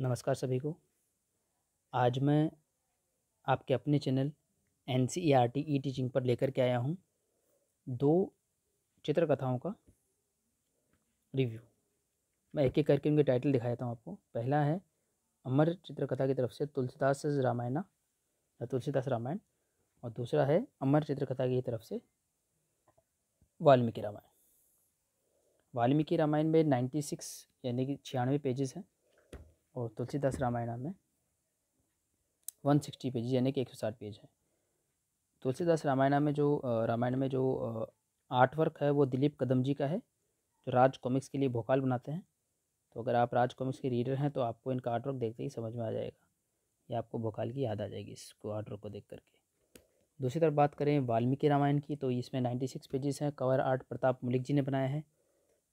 नमस्कार सभी को आज मैं आपके अपने channel N C E R T E teaching पर लेकर के आया हूँ दो चित्रकथाओं का रिव्यू मैं एक एक करके उनके टाइटल देता हूँ आपको पहला है अमर चित्रकथा की तरफ से तुलसीदास रामायणा या तुलसीदास रामायण और दूसरा है अमर चित्रकथा की तरफ से वाल्मीकि रामायण वाल्मीकि रामायण में नाइन्टी सिक्स यानी कि छियानवे पेजेस हैं और तुलसीदास रामायण में वन सिक्सटी पेज यानी कि एक सौ साठ पेज है तुलसीदास रामायण में जो रामायण में जो आर्ट वर्क है वो दिलीप कदम जी का है जो राज कॉमिक्स के लिए भोकाल बनाते हैं तो अगर आप राज कॉमिक्स के रीडर हैं तो आपको इनका आर्ट वर्क देखते ही समझ में आ जाएगा या आपको भोकाल की याद आ जाएगी इसको आर्ट वर्क को देख करके दूसरी तरफ बात करें वाल्मीकि रामायण की तो इसमें नाइन्टी सिक्स पेजेस हैं कवर आर्ट प्रताप मलिक जी ने बनाया है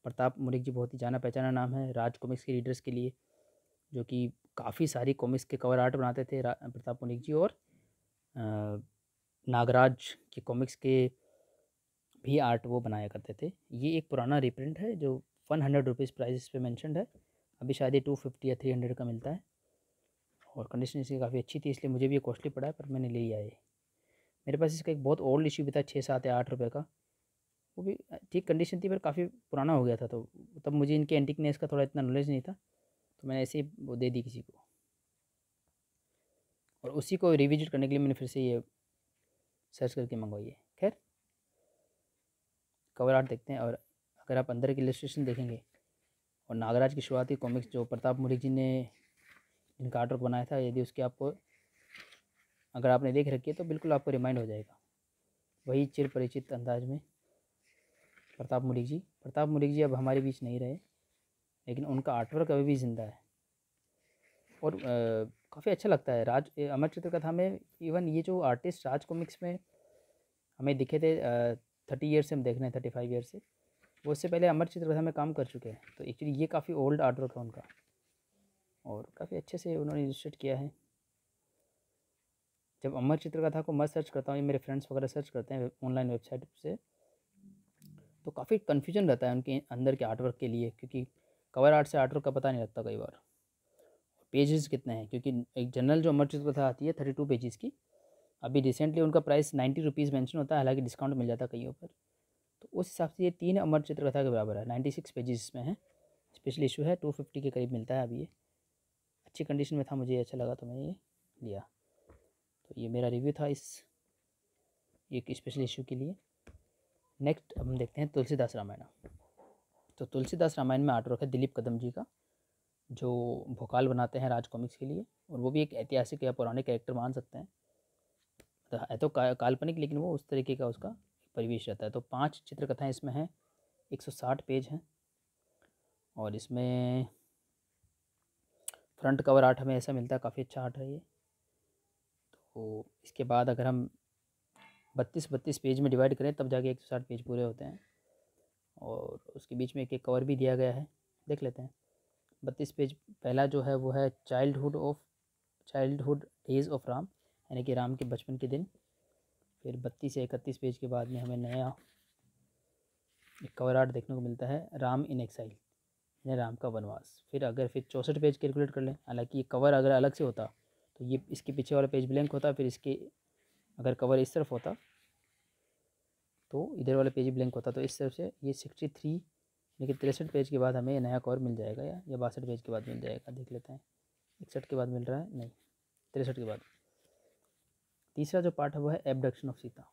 प्रताप मलिक जी बहुत ही जाना पहचाना नाम है राज कॉमिक्स के रीडर्स के लिए जो कि काफ़ी सारी कॉमिक्स के कवर आर्ट बनाते थे प्रताप पुनिक जी और नागराज के कॉमिक्स के भी आर्ट वो बनाया करते थे ये एक पुराना रिप्रिंट है जो वन हंड्रेड रुपीज़ प्राइज इस पर मैंशन है अभी शायद ये टू फिफ्टी या थ्री हंड्रेड का मिलता है और कंडीशन इसकी काफ़ी अच्छी थी इसलिए मुझे भी ये कॉस्टली पड़ा है पर मैंने ले लिया ये मेरे पास इसका एक बहुत ओल्ड इशू भी था छः सात या आठ रुपये का वो भी ठीक कंडीशन थी पर काफ़ी पुराना हो गया था तो तब मुझे इनके एंटिकनेस का थोड़ा इतना नॉलेज नहीं था तो मैंने ऐसे ही वो दे दी किसी को और उसी को रिविजिट करने के लिए मैंने फिर से ये सर्च करके मंगवाई है खैर कवर आर्ट देखते हैं और अगर आप अंदर की इलस्ट्रेशन देखेंगे और नागराज की शुरुआती कॉमिक्स जो प्रताप मुरिक जी ने जिनका आर्टवर्क बनाया था यदि उसके आपको अगर आपने देख रखी है तो बिल्कुल आपको रिमाइंड हो जाएगा वही चिर परिचित अंदाज में प्रताप मुरिक जी प्रताप मुरिक जी अब हमारे बीच नहीं रहे लेकिन उनका आर्टवर्क अभी भी ज़िंदा है और काफ़ी अच्छा लगता है राज अमर चित्रकथा में इवन ये जो आर्टिस्ट राज कॉमिक्स में हमें दिखे थे थर्टी ईयर से हम देख रहे हैं थर्टी फाइव ईयर से वो उससे पहले अमर चित्रकथा में काम कर चुके हैं तो एक्चुअली ये काफ़ी ओल्ड आर्टवर्क है उनका और काफ़ी अच्छे से उन्होंने रजिस्टर्ड किया है जब अमर चित्रकथा को मैं सर्च करता हूँ ये मेरे फ्रेंड्स वगैरह सर्च करते हैं ऑनलाइन वेबसाइट से तो काफ़ी कन्फ्यूजन रहता है उनके अंदर के आर्टवर्क के लिए क्योंकि कवर आर्ट से आर्टर का पता नहीं लगता कई बार पेजेस कितने हैं क्योंकि एक जनरल जो अमर चित्र कथा आती है थर्टी टू पेजेस की अभी रिसेंटली उनका प्राइस नाइन्टी रुपीज़ मैंशन होता है हालांकि डिस्काउंट मिल जाता है कईयों पर तो उस हिसाब से ये तीन अमर चित्रकथा के बराबर है नाइन्टी सिक्स पेजेस इसमें है स्पेशल इशू है टू फिफ्टी के करीब मिलता है अभी ये अच्छी कंडीशन में था मुझे अच्छा लगा तो मैंने ये लिया तो ये मेरा रिव्यू था इस एक स्पेशल इशू के लिए नेक्स्ट अब हम देखते हैं तुलसीदास रामायण तो तुलसीदास रामायण में आर्ट वर्क है दिलीप कदम जी का जो भोकाल बनाते हैं राज कॉमिक्स के लिए और वो भी एक ऐतिहासिक या पुराने कैरेक्टर मान सकते हैं तो है तो काल्पनिक लेकिन वो उस तरीके का उसका परिवेश रहता है तो पाँच चित्रकथाएँ इसमें हैं एक सौ साठ पेज हैं और इसमें फ्रंट कवर आर्ट हमें ऐसा मिलता है काफ़ी अच्छा आर्ट है ये तो इसके बाद अगर हम बत्तीस बत्तीस पेज में डिवाइड करें तब जाके एक सौ साठ पेज पूरे होते हैं और उसके बीच में एक एक कवर भी दिया गया है देख लेते हैं बत्तीस पेज पहला जो है वो है childhood of childhood days of Ram यानी कि राम के बचपन के दिन फिर बत्तीस से इकतीस पेज के बाद में हमें नया एक कवर आर्ट देखने को मिलता है राम इन एक्साइल यानी राम का वनवास फिर अगर फिर चौंसठ पेज कैलकुलेट कर लें हालांकि ये कवर अगर अलग से होता तो ये इसके पीछे वाला पेज ब्लैंक होता फिर इसके अगर कवर इस तरफ होता तो इधर वाला पेज ब्लैंक होता तो इस तरफ से ये सिक्सटी थ्री यानी कि तिरसठ पेज के बाद हमें नया कॉर मिल जाएगा या या बासठ पेज के बाद मिल जाएगा देख लेते हैं इकसठ के बाद मिल रहा है नहीं तिरसठ के बाद तीसरा जो पार्ट है वो है एबडक्शन ऑफ सीता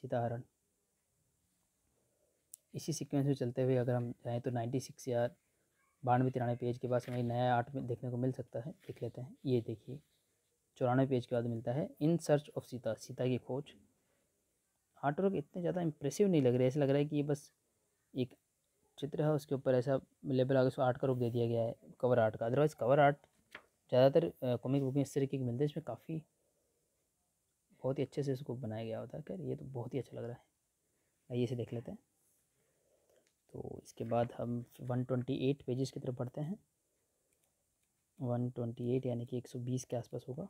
सीताहरण इसी सीक्वेंस में चलते हुए अगर हम जाएँ तो नाइन्टी सिक्स या बानवे तिरानवे पेज के पास हमें नया आर्ट में देखने को मिल सकता है देख लेते हैं ये देखिए चौरानवे पेज के बाद मिलता है in search of Sita Sita की खोज आर्ट वर्क इतने ज़्यादा इंप्रेसिव नहीं लग रहे ऐसा लग रहा है कि ये बस एक चित्र है उसके ऊपर ऐसा लेबल आगे उसको आर्ट का रूप दे दिया गया है कवर आर्ट का अदरवाइज़ कवर आर्ट ज़्यादातर कॉमिक बुक में इस तरीके की मिलते हैं इसमें काफ़ी बहुत ही अच्छे से इसको बनाया गया होता है खैर ये तो बहुत ही अच्छा लग रहा है आइए इसे देख लेते हैं तो इसके बाद हम वन ट्वेंटी एट पेजेस की तरफ पढ़ते हैं वन ट्वेंटी एट यानी कि एक सौ बीस के आसपास होगा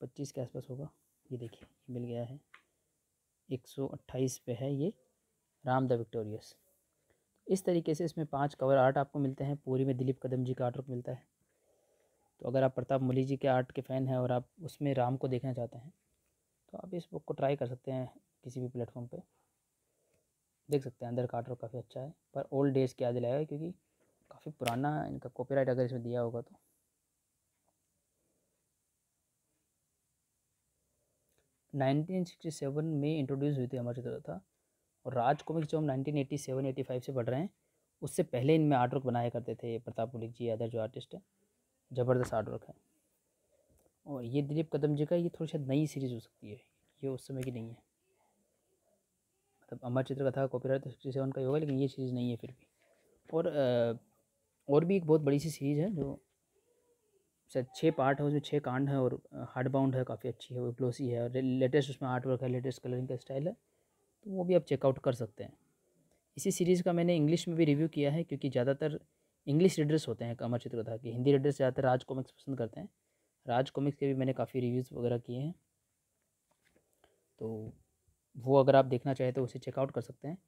पच्चीस के आसपास होगा ये देखिए मिल गया है 128 पे है ये राम द विक्टोरियस इस तरीके से इसमें पांच कवर आर्ट आपको मिलते हैं पूरी में दिलीप कदम जी का आर्ट मिलता है तो अगर आप प्रताप मुली जी के आर्ट के फ़ैन हैं और आप उसमें राम को देखना चाहते हैं तो आप इस बुक को ट्राई कर सकते हैं किसी भी प्लेटफॉर्म पर देख सकते हैं अंदर का आर्ट काफ़ी अच्छा है पर ओल्ड डेज के याद दिलाएगा क्योंकि काफ़ी पुराना इनका कॉपीराइट अगर इसमें दिया होगा तो 1967 में इंट्रोड्यूस हुई थी हमारी था और राज कॉमिक्स जो हम 1987 85 से पढ़ रहे हैं उससे पहले इनमें आर्ट वर्क बनाया करते थे प्रताप मलिक जी अदर जो आर्टिस्ट है ज़बरदस्त आर्ट वर्क है और ये दिलीप कदम जी का ये थोड़ी शायद नई सीरीज़ हो सकती है ये उस समय की नहीं है मतलब अमर था कॉपीराइट तो सिक्सटी सेवन का ही होगा लेकिन ये सीरीज़ नहीं है फिर भी और और भी एक बहुत बड़ी सी सीरीज़ है जो शायद छः पार्ट है उसमें छः कांड है और हार्ड बाउंड है काफ़ी अच्छी है और ग्लोसी है और लेटेस्ट उसमें आर्ट वर्क है लेटेस्ट कलरिंग का स्टाइल है तो वो भी आप चेकआउट कर सकते हैं इसी सीरीज़ का मैंने इंग्लिश में भी रिव्यू किया है क्योंकि ज़्यादातर इंग्लिश रीडर्स होते हैं कमर चित्रकथा के हिंदी रीडर्स ज़्यादातर राज कॉमिक्स पसंद करते हैं राज कॉमिक्स के भी मैंने काफ़ी रिव्यूज़ वगैरह किए हैं तो वो अगर आप देखना चाहें तो उसे चेकआउट कर सकते हैं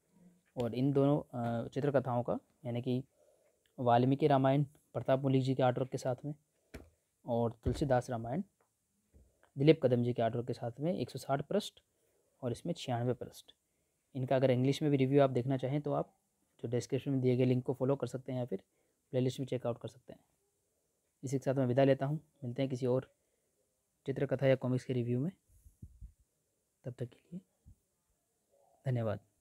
और इन दोनों चित्रकथाओं का यानी कि वाल्मीकि रामायण प्रताप मलिक जी के आर्टवर्क के साथ में और तुलसीदास रामायण दिलीप कदम जी के आर्डर के साथ में 160 पृष्ठ और इसमें छियानवे पृष्ठ इनका अगर इंग्लिश में भी रिव्यू आप देखना चाहें तो आप जो डिस्क्रिप्शन में दिए गए लिंक को फॉलो कर सकते हैं या फिर प्लेलिस्ट में चेकआउट कर सकते हैं इसी के साथ मैं विदा लेता हूँ मिलते हैं किसी और चित्रकथा या कॉमिक्स के रिव्यू में तब तक के लिए धन्यवाद